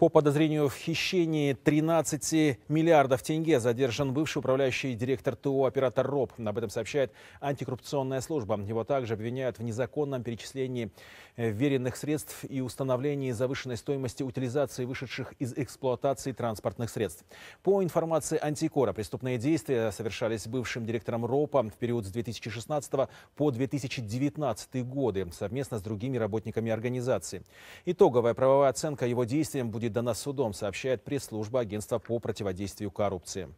По подозрению в хищении 13 миллиардов тенге задержан бывший управляющий директор ТО оператор РОП. Об этом сообщает антикоррупционная служба. Его также обвиняют в незаконном перечислении э, веренных средств и установлении завышенной стоимости утилизации вышедших из эксплуатации транспортных средств. По информации антикора, преступные действия совершались бывшим директором РОПа в период с 2016 по 2019 годы совместно с другими работниками организации. Итоговая правовая оценка его действиям будет передана судом, сообщает пресс-служба Агентства по противодействию коррупции.